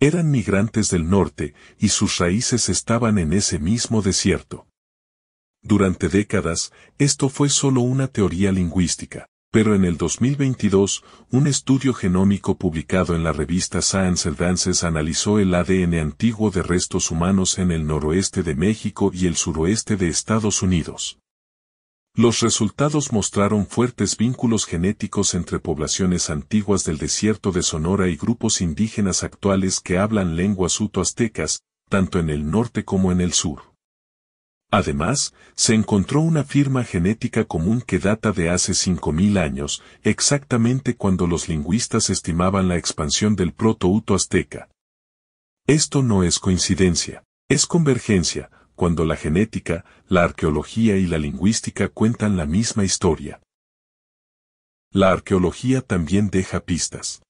Eran migrantes del norte, y sus raíces estaban en ese mismo desierto. Durante décadas, esto fue solo una teoría lingüística, pero en el 2022, un estudio genómico publicado en la revista Science Advances analizó el ADN antiguo de restos humanos en el noroeste de México y el suroeste de Estados Unidos. Los resultados mostraron fuertes vínculos genéticos entre poblaciones antiguas del desierto de Sonora y grupos indígenas actuales que hablan lenguas uto-aztecas, tanto en el norte como en el sur. Además, se encontró una firma genética común que data de hace 5.000 años, exactamente cuando los lingüistas estimaban la expansión del proto-uto-azteca. Esto no es coincidencia, es convergencia, cuando la genética, la arqueología y la lingüística cuentan la misma historia. La arqueología también deja pistas.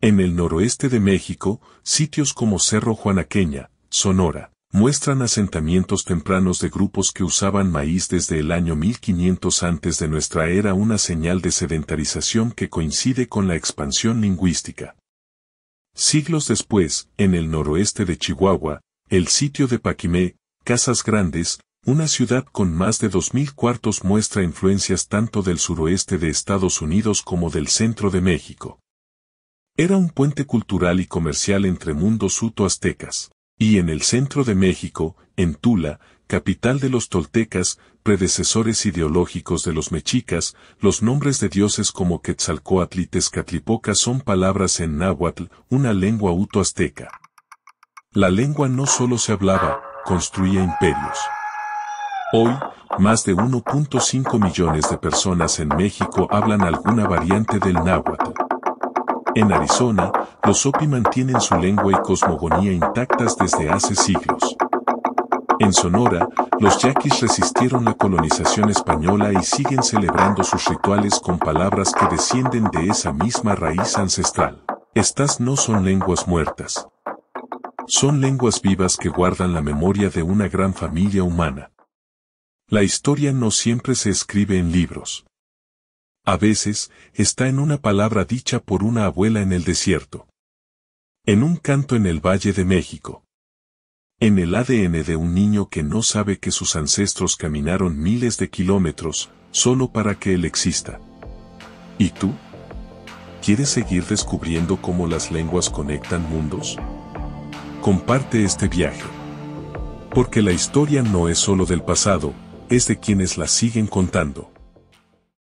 En el noroeste de México, sitios como Cerro Juanaqueña, Sonora, muestran asentamientos tempranos de grupos que usaban maíz desde el año 1500 antes de nuestra era, una señal de sedentarización que coincide con la expansión lingüística. Siglos después, en el noroeste de Chihuahua, el sitio de Paquimé, Casas Grandes, una ciudad con más de 2.000 cuartos muestra influencias tanto del suroeste de Estados Unidos como del centro de México. Era un puente cultural y comercial entre mundos uto aztecas Y en el centro de México, en Tula, capital de los toltecas, predecesores ideológicos de los mexicas, los nombres de dioses como Quetzalcoatl y Tezcatlipoca son palabras en náhuatl, una lengua uto-azteca. La lengua no solo se hablaba, construía imperios. Hoy, más de 1.5 millones de personas en México hablan alguna variante del náhuatl. En Arizona, los Hopi mantienen su lengua y cosmogonía intactas desde hace siglos. En Sonora, los yaquis resistieron la colonización española y siguen celebrando sus rituales con palabras que descienden de esa misma raíz ancestral. Estas no son lenguas muertas. Son lenguas vivas que guardan la memoria de una gran familia humana. La historia no siempre se escribe en libros. A veces, está en una palabra dicha por una abuela en el desierto. En un canto en el Valle de México. En el ADN de un niño que no sabe que sus ancestros caminaron miles de kilómetros, solo para que él exista. ¿Y tú? ¿Quieres seguir descubriendo cómo las lenguas conectan mundos? comparte este viaje. Porque la historia no es solo del pasado, es de quienes la siguen contando.